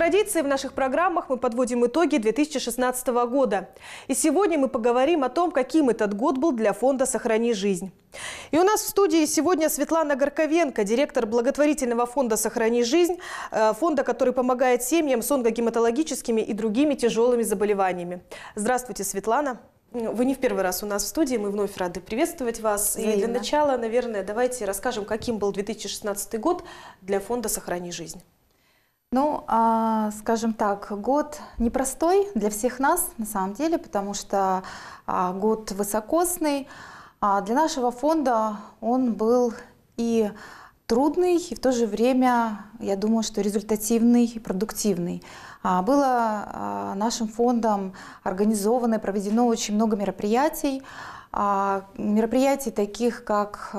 традиции в наших программах мы подводим итоги 2016 года. И сегодня мы поговорим о том, каким этот год был для фонда «Сохрани жизнь». И у нас в студии сегодня Светлана Горковенко, директор благотворительного фонда «Сохрани жизнь», э, фонда, который помогает семьям с онкогематологическими и другими тяжелыми заболеваниями. Здравствуйте, Светлана. Ну, вы не в первый раз у нас в студии, мы вновь рады приветствовать вас. Взаимно. И для начала, наверное, давайте расскажем, каким был 2016 год для фонда «Сохрани жизнь». Ну, а, скажем так, год непростой для всех нас, на самом деле, потому что а, год высокосный. А для нашего фонда он был и трудный, и в то же время, я думаю, что результативный и продуктивный. А, было а, нашим фондом организовано и проведено очень много мероприятий. А, мероприятий таких, как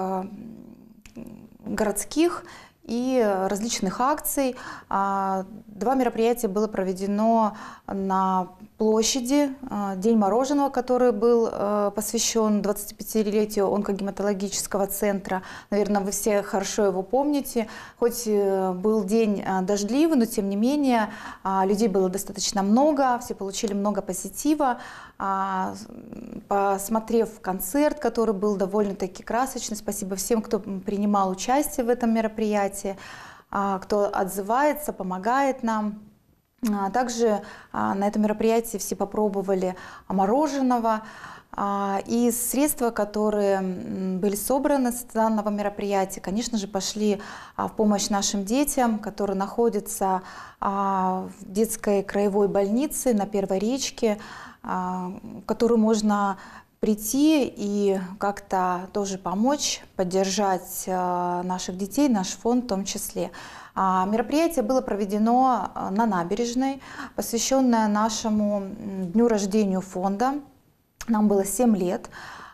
городских и различных акций. А, два мероприятия было проведено на площади а, День мороженого, который был а, посвящен 25-летию онкогематологического центра. Наверное, вы все хорошо его помните. Хоть э, был день а, дождливый, но тем не менее людей было достаточно много, все получили много позитива. Посмотрев концерт, который был довольно-таки красочный, спасибо всем, кто принимал участие в этом мероприятии, кто отзывается, помогает нам. А, также а, на этом мероприятии все попробовали мороженого. А, и средства, которые были собраны с данного мероприятия, конечно же, пошли в помощь нашим детям, которые находятся в детской краевой больнице на Первой речке, которую можно прийти и как-то тоже помочь, поддержать э, наших детей, наш фонд в том числе. А, мероприятие было проведено э, на набережной, посвященное нашему дню рождения фонда. Нам было 7 лет.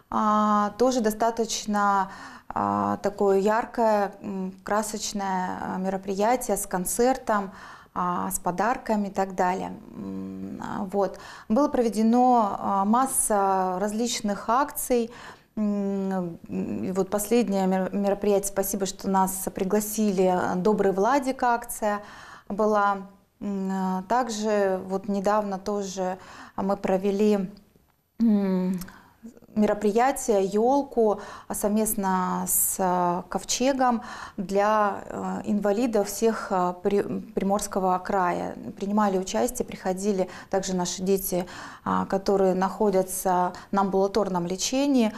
А, тоже достаточно а, такое яркое, красочное э, мероприятие с концертом, с подарками и так далее. Вот. Было проведено а, масса различных акций, и вот последнее мероприятие, спасибо, что нас пригласили, «Добрый Владик» акция была. А, также вот недавно тоже мы провели мероприятие, елку а совместно с э, Ковчегом для э, инвалидов всех э, Приморского края. Принимали участие, приходили также наши дети, а, которые находятся на амбулаторном лечении.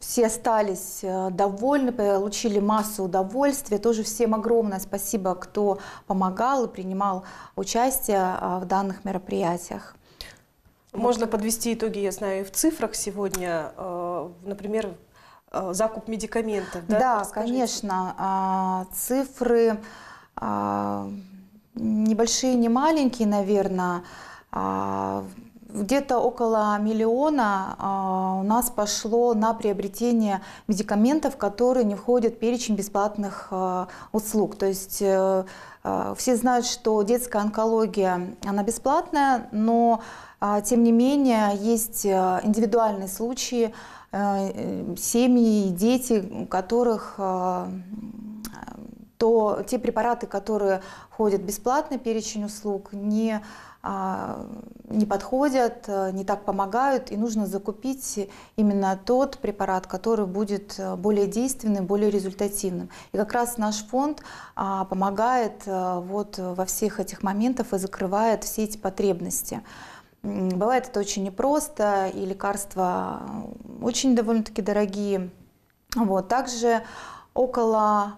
Все остались довольны, получили массу удовольствия. Тоже всем огромное спасибо, кто помогал и принимал участие в данных мероприятиях. Ну, можно вот. подвести итоги, я знаю, и в цифрах сегодня, э, например, э, закуп медикаментов. Да, да конечно, а, цифры а, небольшие, не маленькие, наверное. А, где-то около миллиона у нас пошло на приобретение медикаментов, которые не входят в перечень бесплатных э, услуг. То есть все знают, что детская онкология, она бесплатная, но а, тем не менее, есть э, индивидуальные случаи, э, э, семьи и дети, у которых то те препараты, которые входят бесплатно в перечень услуг, не, а, не подходят, не так помогают, и нужно закупить именно тот препарат, который будет более действенным, более результативным. И как раз наш фонд а, помогает вот во всех этих моментах и закрывает все эти потребности. Бывает это очень непросто, и лекарства очень довольно-таки дорогие. Вот. Также около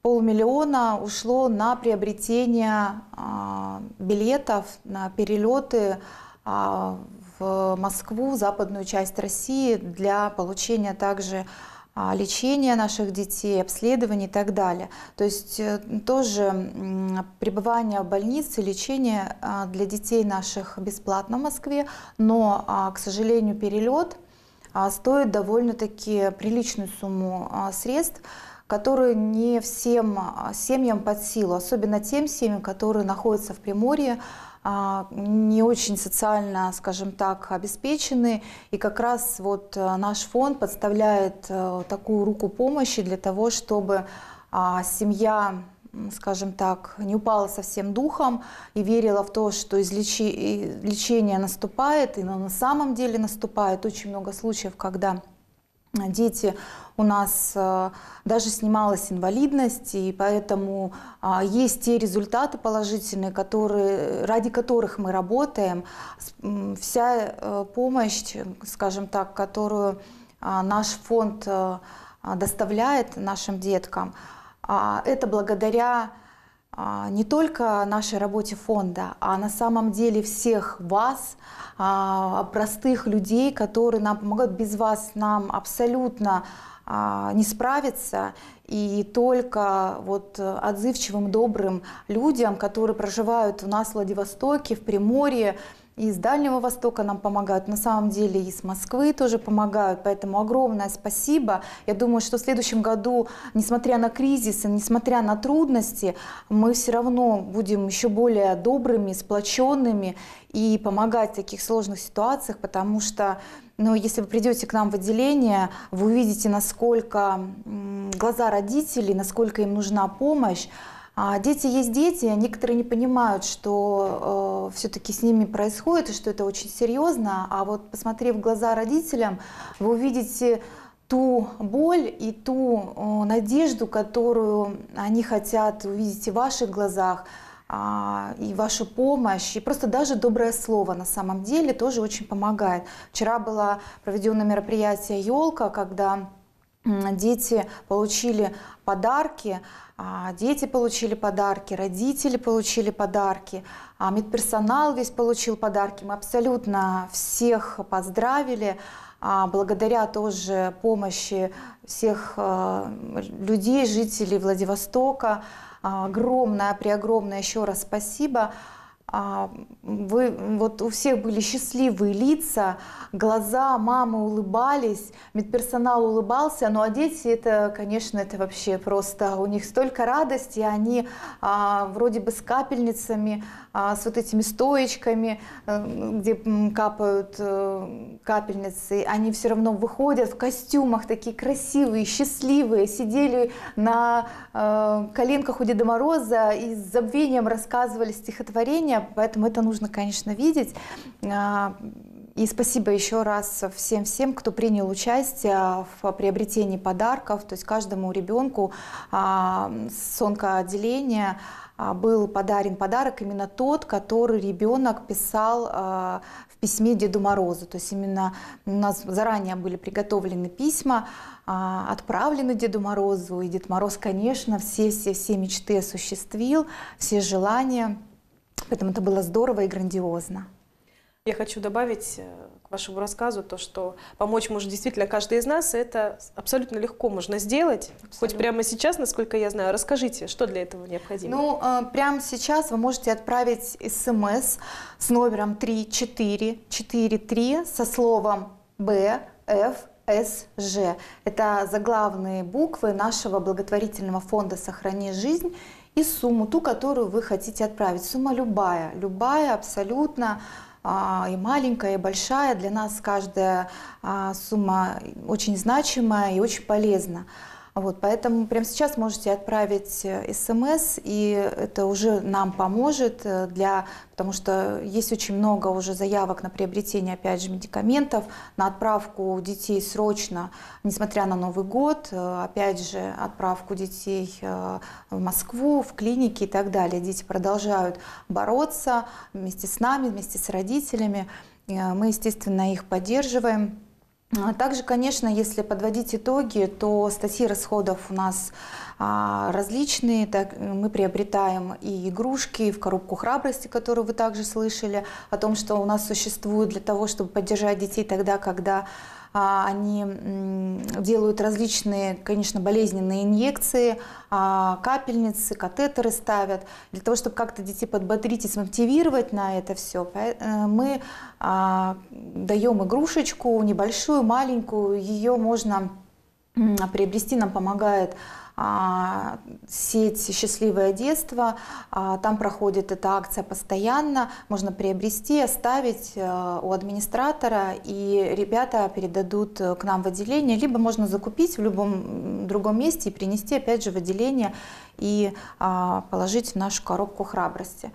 полмиллиона ушло на приобретение а, билетов на перелеты а, в Москву, западную часть России для получения также а, лечения наших детей, обследований и так далее. То есть э, тоже пребывание в больнице, лечение а, для детей наших бесплатно в Москве, но, а, к сожалению, перелет стоит довольно-таки приличную сумму средств, которые не всем семьям под силу, особенно тем семьям, которые находятся в Приморье, а, не очень социально, скажем так, обеспечены. И как раз вот э, наш фонд подставляет э, такую руку помощи для того, чтобы а, семья скажем так, не упала совсем духом и верила в то, что излечи... лечение наступает, и оно на самом деле наступает. Очень много случаев, когда дети у нас э, даже снималась инвалидность, и поэтому а, есть те результаты положительные, которые, ради которых мы работаем. Вся э, помощь, скажем так, которую а, наш фонд э, а, доставляет нашим деткам, это благодаря а, не только нашей работе фонда, а на самом деле всех вас, а, простых людей, которые нам помогают. Без вас нам абсолютно а, не справиться. И только вот отзывчивым, добрым людям, которые проживают у нас в Владивостоке, в Приморье, из Дальнего Востока нам помогают, на самом деле из Москвы тоже помогают, поэтому огромное спасибо. Я думаю, что в следующем году, несмотря на кризис и несмотря на трудности, мы все равно будем еще более добрыми, сплоченными и помогать в таких сложных ситуациях, потому что ну, если вы придете к нам в отделение, вы увидите, насколько глаза родителей, насколько им нужна помощь. А, дети есть дети, некоторые не понимают, что э, все-таки с ними происходит, и что это очень серьезно. А вот посмотрев в глаза родителям, вы увидите ту боль и ту надежду, которую они хотят увидеть в ваших глазах, а, и вашу помощь, и просто даже доброе слово на самом деле тоже очень помогает. Вчера было проведено мероприятие «Елка», когда дети получили подарки, а, дети получили подарки, родители получили подарки, а, медперсонал весь получил подарки. Мы абсолютно всех поздравили а, благодаря тоже помощи всех людей, жителей Владивостока. Огромное, преогромное еще раз спасибо. А, вы, вот у всех были счастливые лица, глаза мамы улыбались, медперсонал улыбался, ну а дети, это, конечно, это вообще просто, у них столько радости, они а, вроде бы с капельницами, а, с вот этими стоечками, э, где капают э, капельницы, они все равно выходят в костюмах, такие красивые, счастливые, сидели на а, коленках у Деда Мороза и с забвением рассказывали стихотворения. Поэтому это нужно, конечно, видеть. А, и спасибо еще раз всем-всем, кто принял участие в приобретении подарков. То есть каждому ребенку а, с отделения а, был подарен подарок именно тот, который ребенок писал в письме Деду Морозу. То есть именно у нас заранее были приготовлены письма, отправлены Деду Морозу. И Дед Мороз, конечно, все-все-все мечты осуществил, все желания. Поэтому это было здорово и грандиозно. Я хочу добавить э, к вашему рассказу то, что помочь может действительно каждый из нас, и это абсолютно легко можно сделать. Абсолютно. Хоть прямо сейчас, насколько я знаю, расскажите, что для этого необходимо. Ну, э, прямо сейчас вы можете отправить смс с номером 3443 со словом БФ. СЖ. Это заглавные буквы нашего благотворительного фонда «Сохрани жизнь» и сумму, ту, которую вы хотите отправить. Сумма любая, любая абсолютно, а, и маленькая, и большая. Для нас каждая а, сумма очень значимая и очень полезна. Вот, поэтому прямо сейчас можете отправить смс, э, эм и это уже нам поможет, э, для, потому что есть очень много уже заявок на приобретение, опять же, медикаментов, на отправку детей срочно, несмотря на Новый год, э, опять же, отправку детей в Москву, в клиники и так далее. Дети продолжают бороться вместе с нами, вместе с родителями. Мы, естественно, их поддерживаем. А также, конечно, если подводить итоги, то статьи расходов у нас а, различные. Так, э, мы приобретаем и игрушки, и в коробку храбрости, которую вы также слышали, о том, что у нас существует для того, чтобы поддержать детей тогда, когда а, они делают различные, конечно, болезненные инъекции, а, капельницы, катетеры ставят. Для того, чтобы как-то детей подбодрить и смотивировать на это все, э, мы а, даем игрушечку небольшую, маленькую. Ее можно приобрести, нам помогает а, сеть «Счастливое детство». А, там проходит эта акция постоянно. Можно приобрести, оставить э, у администратора, и ребята передадут э, к нам в отделение. Либо можно закупить в любом другом месте и принести опять же в отделение и а, положить в нашу коробку храбрости.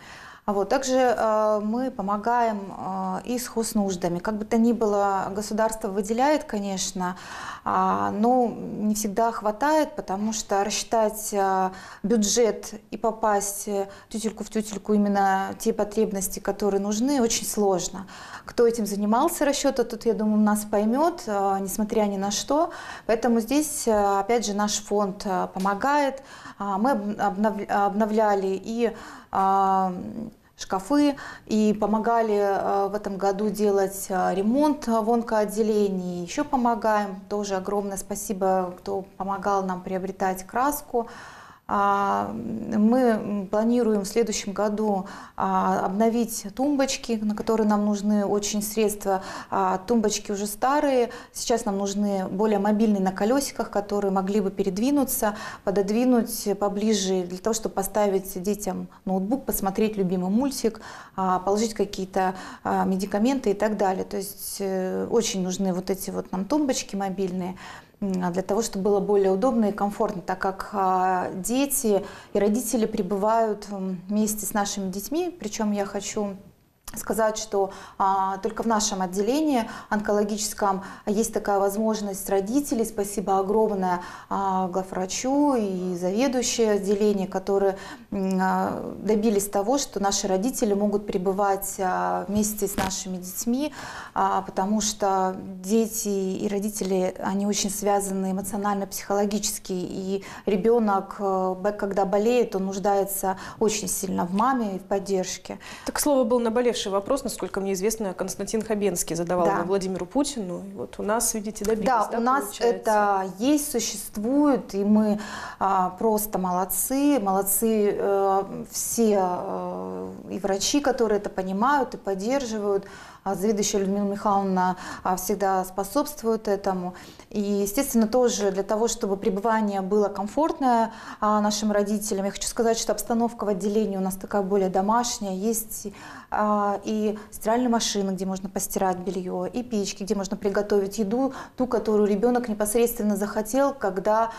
А вот. Также э, мы помогаем э, и с хоснуждами. Как бы то ни было, государство выделяет, конечно, а, но не всегда хватает, потому что рассчитать э, бюджет и попасть тютельку в тютельку именно те потребности, которые нужны, очень сложно. Кто этим занимался расчета, тут, я думаю, нас поймет, несмотря ни на что. Поэтому здесь, опять же, наш фонд помогает. А, мы обновляли и а, шкафы и помогали а, в этом году делать ремонт в онкоотделении. Еще помогаем. Тоже огромное спасибо, кто помогал нам приобретать краску. А, мы планируем в следующем году а, обновить тумбочки, на которые нам нужны очень средства. А, тумбочки уже старые, сейчас нам нужны более мобильные на колесиках, которые могли бы передвинуться, пододвинуть поближе, для того, чтобы поставить детям ноутбук, посмотреть любимый мультик, положить какие-то медикаменты и так далее. То есть э, очень нужны вот эти вот нам тумбочки мобильные. А для того, чтобы было более удобно и комфортно, так как а, дети и родители пребывают вместе с нашими детьми. Причем я хочу сказать, что а, только в нашем отделении онкологическом есть такая возможность родителей. Спасибо огромное а, главврачу и заведующее отделение, которые а, добились того, что наши родители могут пребывать а, вместе с нашими детьми, а, потому что дети и родители, они очень связаны эмоционально-психологически, и ребенок, э, когда болеет, он нуждается очень сильно в маме и в поддержке. Так слово было наболевшее сумасшедший вопрос, насколько мне известно, Константин Хабенский задавал да. Владимиру Путину. И вот у нас, видите, добились. Да, да у нас получается? это есть, существует, и мы а, просто молодцы. Молодцы а, все а, и врачи, которые это понимают и поддерживают. А заведующая Людмила Михайловна а, всегда способствует этому. И, естественно, тоже для того, чтобы пребывание было комфортное а, нашим родителям. Я хочу сказать, что обстановка в отделении у нас такая более домашняя. Есть и стиральная машина, где можно постирать белье, и печки, где можно приготовить еду, ту, которую ребенок непосредственно захотел, когда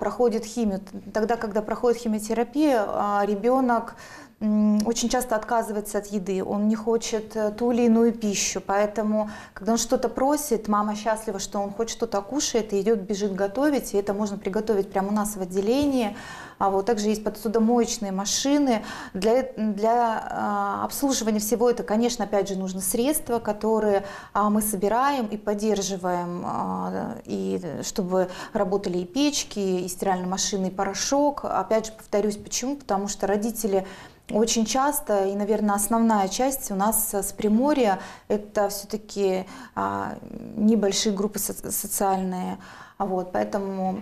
проходит химию. Тогда, когда проходит химиотерапия, ребенок очень часто отказывается от еды, он не хочет э, ту или иную пищу, поэтому, когда он что-то просит, мама счастлива, что он хоть что-то кушает, и идет, бежит готовить, и это можно приготовить прямо у нас в отделении. А вот также есть подсудомоечные машины. Для, для а, обслуживания всего это, конечно, опять же, нужно средства, которые а, мы собираем и поддерживаем, а, и чтобы работали и печки, и стиральные машины, и порошок. Опять же, повторюсь, почему? Потому что родители очень часто и, наверное, основная часть у нас с Приморья – это все-таки а, небольшие группы социальные, а вот, поэтому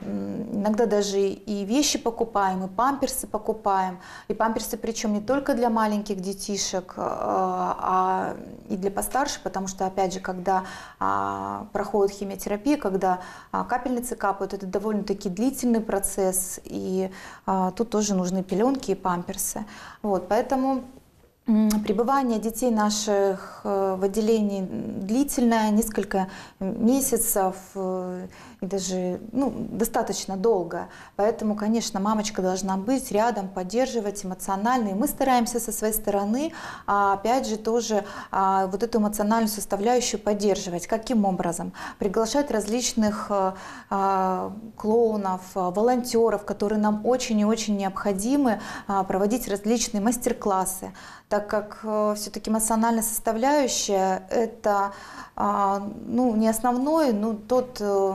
иногда даже и вещи покупаем, и памперсы покупаем. И памперсы причем не только для маленьких детишек, э, а и для постарше, потому что, опять же, когда а, проходит химиотерапия, когда а, капельницы капают, это довольно-таки длительный процесс, и а, тут тоже нужны пеленки и памперсы. Вот, поэтому Пребывание детей наших э, в отделении длительное, несколько месяцев, э, даже ну, достаточно долго. Поэтому, конечно, мамочка должна быть рядом, поддерживать эмоционально. И мы стараемся со своей стороны, а, опять же, тоже а, вот эту эмоциональную составляющую поддерживать. Каким образом? Приглашать различных а, клоунов, волонтеров, которые нам очень и очень необходимы, проводить различные мастер-классы, так как э, все-таки эмоциональная составляющая – это ну, не основной, но тот э,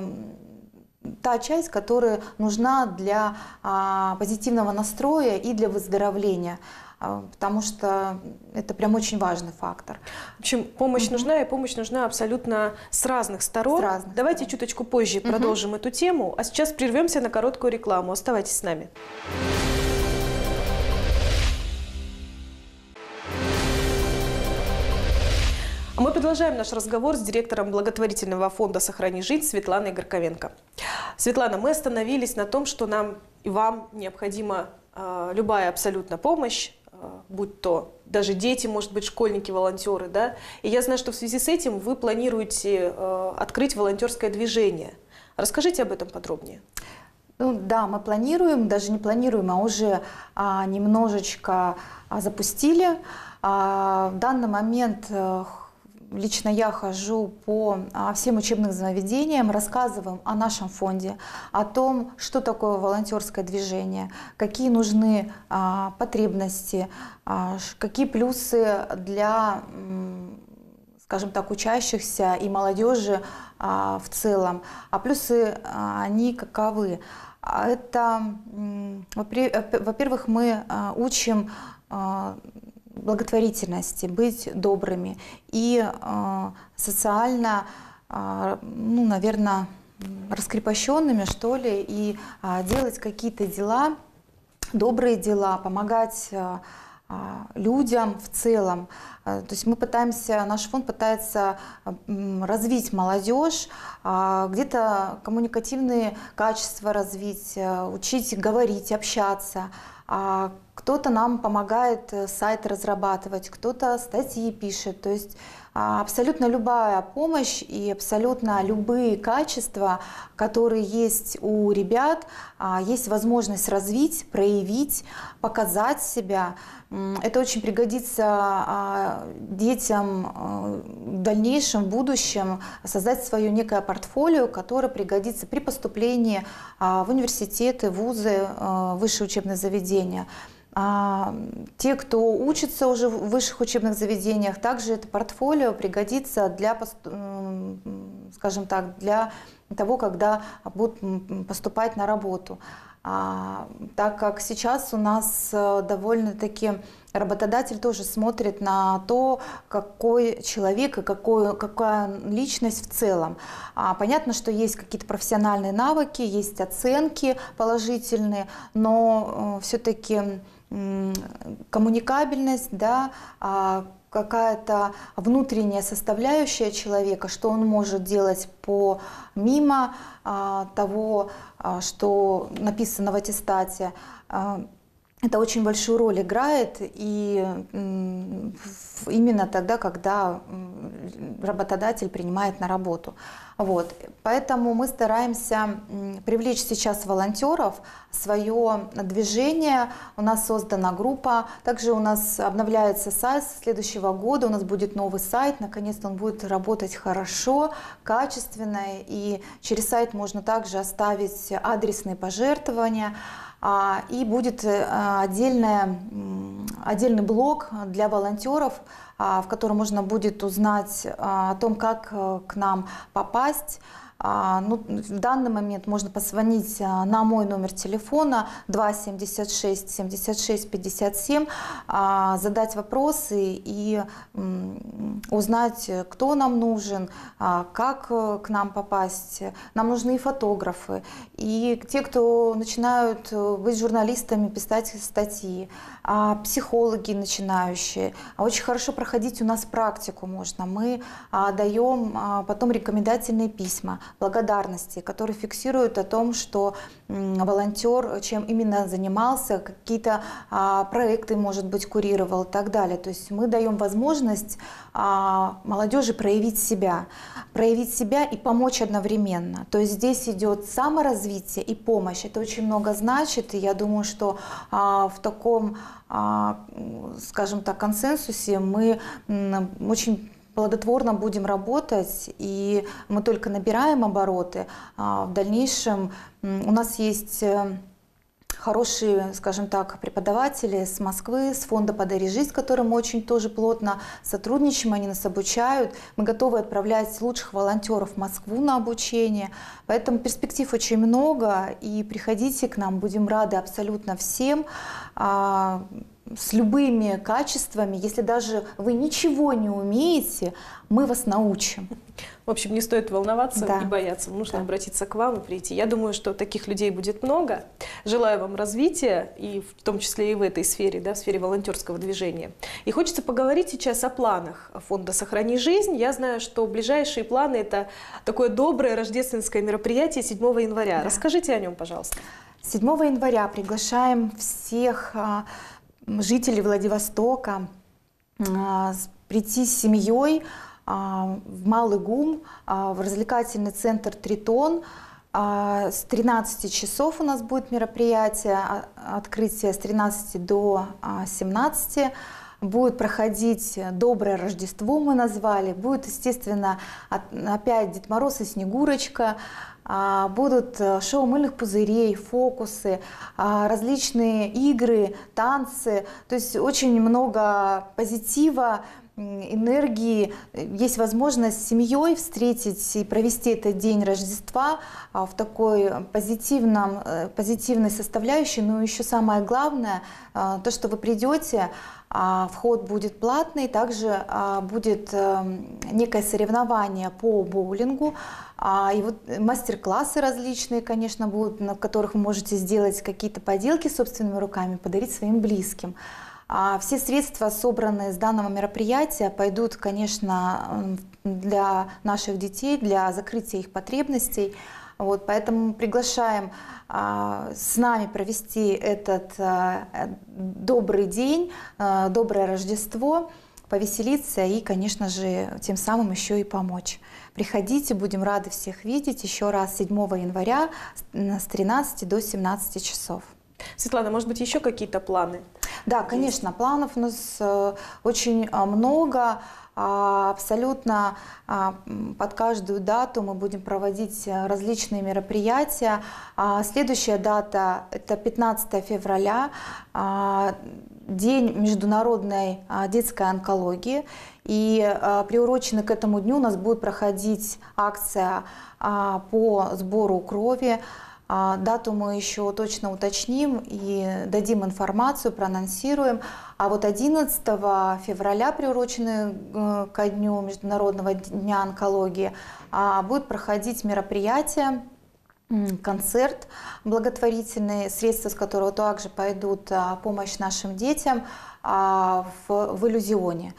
та часть, которая нужна для а, позитивного настроя и для выздоровления а, потому что это прям очень важный фактор. В общем, помощь нужна, и помощь нужна абсолютно с разных сторон. С разных Давайте сторон. чуточку позже продолжим эту тему, а сейчас прервемся на короткую рекламу. Оставайтесь с нами. А мы продолжаем наш разговор с директором благотворительного фонда «Сохрани жизнь» Светланой Горковенко. Светлана, мы остановились на том, что нам и вам необходима э, любая абсолютно помощь, э, будь то даже дети, может быть, школьники, волонтеры, да. И я знаю, что в связи с этим вы планируете э, открыть волонтерское движение. Расскажите об этом подробнее. Ну, да, мы планируем, даже не планируем, а уже а, немножечко а, запустили. А, в данный момент а, лично я хожу по а, всем учебным заведениям, рассказываем о нашем фонде, о том, что такое волонтерское движение, какие нужны а, потребности, а, какие плюсы для скажем так, учащихся и молодежи в целом. А плюсы, они каковы? Это, во-первых, мы учим благотворительности, быть добрыми и э, социально, э, ну, наверное, раскрепощенными, что ли, и э, делать какие-то дела, добрые дела, помогать э, э людям в целом. Э, то есть мы пытаемся, наш фонд пытается развить молодежь, э, где-то коммуникативные качества развить, учить говорить, общаться. А кто-то нам помогает э, сайт разрабатывать, кто-то статьи пишет. То есть а, абсолютно любая помощь и абсолютно любые качества, которые есть у ребят, а, есть возможность развить, проявить, показать себя. Это очень пригодится а, детям в дальнейшем, в будущем, создать свое некое портфолио, которое пригодится при поступлении в университеты, вузы, высшие учебные заведения. А, те, кто учится уже в высших учебных заведениях, также это портфолио пригодится для, скажем так, для того, когда будут поступать на работу. А, так как сейчас у нас э, довольно-таки работодатель тоже смотрит на то, какой человек и какой, какая личность в целом. А, понятно, что есть какие-то профессиональные навыки, есть оценки положительные, но э, все-таки коммуникабельность, да, а какая-то внутренняя составляющая человека, что он может делать помимо а, того, а, что написано в аттестате, это очень большую роль играет, и именно тогда, когда работодатель принимает на работу. Вот. Поэтому мы стараемся привлечь сейчас волонтеров, свое движение. У нас создана группа, также у нас обновляется сайт с следующего года, у нас будет новый сайт, наконец-то он будет работать хорошо, качественно, и через сайт можно также оставить адресные пожертвования. А, и будет э, отдельная, отдельный блок для волонтеров, а, в котором можно будет узнать а, о том, как э, к нам попасть, а, ну, в данный момент можно позвонить а, на мой номер телефона 276 76 57, задать вопросы и узнать, кто нам нужен, а, как э, к нам попасть. Нам нужны и фотографы, и те, кто начинают э, быть журналистами, писать статьи, психологи начинающие. Очень хорошо проходить у нас практику можно. Мы даем потом рекомендательные письма благодарности, которые фиксируют о том, что волонтер э, чем именно занимался, какие-то а, проекты, может быть, курировал и так далее. То есть мы даем возможность а, молодежи проявить себя, проявить себя и помочь одновременно. То есть здесь идет саморазвитие и помощь. Это очень много значит, и я думаю, что а, в таком, скажем так, консенсусе мы очень плодотворно будем работать, и мы только набираем обороты. А в дальнейшем у нас есть э, хорошие, скажем так, преподаватели с Москвы, с фонда «Подари жизнь», с которым мы очень тоже плотно сотрудничаем, они нас обучают. Мы готовы отправлять лучших волонтеров в Москву на обучение. Поэтому перспектив очень много, и приходите к нам, будем рады абсолютно всем. А, с любыми качествами, если даже вы ничего не умеете, мы вас научим. В общем, не стоит волноваться да. и бояться. Нужно да. обратиться к вам и прийти. Я думаю, что таких людей будет много. Желаю вам развития, и в том числе и в этой сфере, да, в сфере волонтерского движения. И хочется поговорить сейчас о планах фонда «Сохрани жизнь». Я знаю, что ближайшие планы – это такое доброе рождественское мероприятие 7 января. Да. Расскажите о нем, пожалуйста. 7 января приглашаем всех а, жители Владивостока а, прийти с семьей а, в Малый ГУМ, а, в развлекательный центр «Тритон». С 13 часов у нас будет мероприятие, открытие с 13 до 17 будет проходить э, «Доброе Рождество» мы назвали. Будет, естественно, опять Дед Мороз и Снегурочка. А, будут э, шоу мыльных пузырей, фокусы, а, различные игры, танцы. То есть очень много позитива, энергии, есть возможность с семьей встретить и провести этот день Рождества а, в такой позитивном, э, позитивной составляющей. Но ну, еще самое главное, а, то, что вы придете, а, вход будет платный, также будет эм, некое соревнование по боулингу. И вот мастер-классы различные, конечно, будут, на которых вы можете сделать какие-то поделки собственными руками, подарить своим близким. А все средства, собранные с данного мероприятия, пойдут, конечно, для наших детей, для закрытия их потребностей. Вот, поэтому приглашаем а, с нами провести этот а, добрый день, а, доброе Рождество, повеселиться и, конечно же, тем самым еще и помочь. Приходите, будем рады всех видеть еще раз 7 января с 13 до 17 часов. Светлана, может быть, еще какие-то планы? Да, конечно, планов у нас э, очень э, много. А, абсолютно а, под каждую дату мы будем проводить э, различные мероприятия. А, следующая дата – это 15 февраля, День международной детской онкологии. И приурочены к этому дню у нас будет проходить акция по сбору крови а, дату мы еще точно уточним и дадим информацию, проанонсируем. А вот 11 февраля, приуроченный э, ко дню Международного дня онкологии, а, будет проходить мероприятие концерт благотворительный, средства с которого также пойдут а, помощь нашим детям в, в иллюзионе.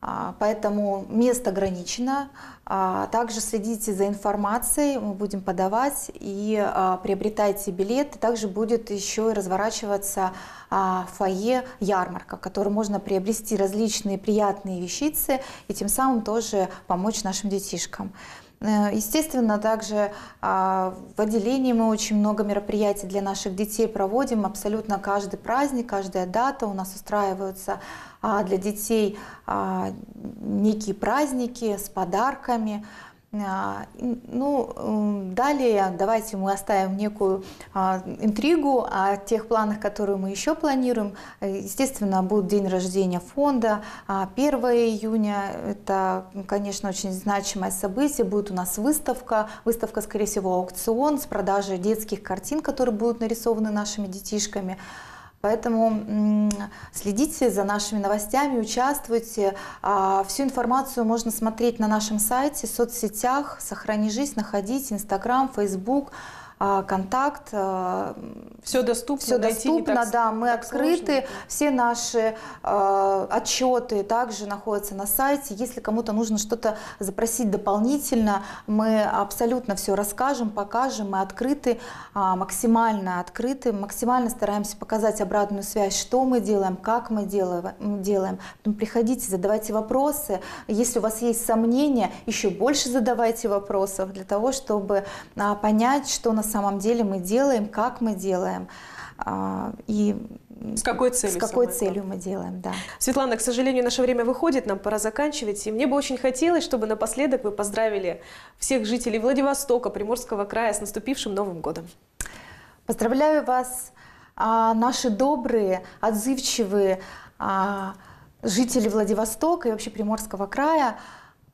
А, поэтому место ограничено. А, также следите за информацией, мы будем подавать и а, приобретайте билет. Также будет еще и разворачиваться фойе ярмарка, в которой можно приобрести различные приятные вещицы и тем самым тоже помочь нашим детишкам. Э, естественно, также а, в отделении мы очень много мероприятий для наших детей проводим. Абсолютно каждый праздник, каждая дата у нас устраиваются а, для детей а, некие праздники с подарками. А, ну, далее давайте мы оставим некую а, интригу о тех планах, которые мы еще планируем. Естественно, будет день рождения фонда. 1 а июня – это, конечно, очень значимое событие. Будет у нас выставка. Выставка, скорее всего, аукцион с продажей детских картин, которые будут нарисованы нашими детишками. Поэтому следите за нашими новостями, участвуйте. А, всю информацию можно смотреть на нашем сайте, в соцсетях, «Сохрани жизнь», находить Инстаграм, Фейсбук, а, контакт, а, все доступно, все доступно, так, да, мы открыты, сложно. все наши а, отчеты также находятся на сайте. Если кому-то нужно что-то запросить дополнительно, мы абсолютно все расскажем, покажем, мы открыты, максимально открыты, максимально стараемся показать обратную связь, что мы делаем, как мы делаем. Ну, приходите, задавайте вопросы, если у вас есть сомнения, еще больше задавайте вопросов для того, чтобы понять, что у нас самом деле мы делаем, как мы делаем а, и с какой целью, с какой целью мы делаем, да. Светлана, к сожалению, наше время выходит, нам пора заканчивать. И мне бы очень хотелось, чтобы напоследок вы поздравили всех жителей Владивостока, Приморского края с наступившим Новым годом. Поздравляю вас, а, наши добрые, отзывчивые а, жители Владивостока и вообще Приморского края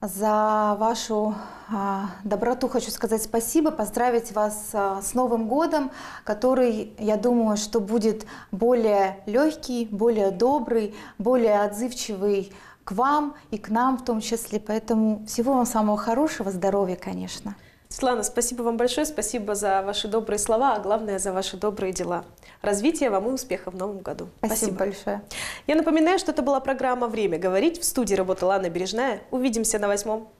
за вашу а, доброту хочу сказать спасибо, поздравить вас а, с Новым годом, который, я думаю, что будет более легкий, более добрый, более отзывчивый к вам и к нам в том числе. Поэтому всего вам самого хорошего, здоровья, конечно. Светлана, спасибо вам большое, спасибо за ваши добрые слова, а главное за ваши добрые дела. Развития вам и успеха в новом году. Спасибо, спасибо большое. Я напоминаю, что это была программа «Время говорить». В студии работала Анна Бережная. Увидимся на восьмом.